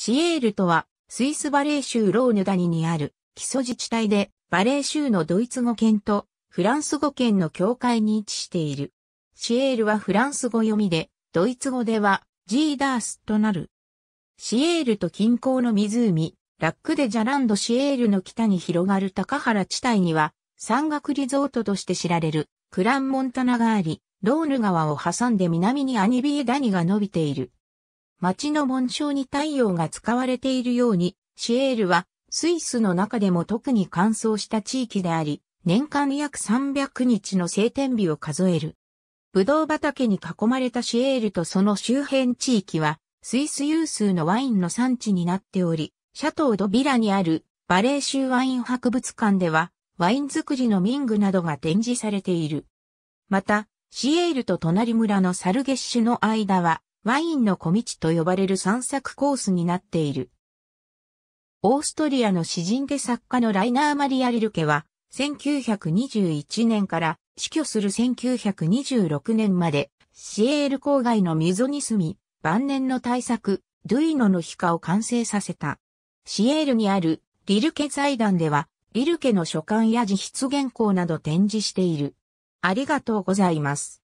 シエールとは、スイスバレー州ローヌダニにある基礎自治体で、バレー州のドイツ語圏とフランス語圏の境界に位置している。シエールはフランス語読みで、ドイツ語ではジーダースとなる。シエールと近郊の湖、ラックデジャランドシエールの北に広がる高原地帯には、山岳リゾートとして知られるクランモンタナがあり、ローヌ川を挟んで南にアニビエダニが伸びている。町の紋章に太陽が使われているように、シエールはスイスの中でも特に乾燥した地域であり、年間約300日の晴天日を数える。ブドウ畑に囲まれたシエールとその周辺地域は、スイス有数のワインの産地になっており、シャトー・ド・ビラにあるバレー州ワイン博物館では、ワイン作りの民具などが展示されている。また、シエールと隣村のサルゲッシュの間は、ワインの小道と呼ばれる散策コースになっている。オーストリアの詩人で作家のライナー・マリア・リルケは、1921年から死去する1926年まで、シエール郊外の溝に住み、晩年の大作、ドゥイノの課を完成させた。シエールにあるリルケ財団では、リルケの書簡や自筆原稿など展示している。ありがとうございます。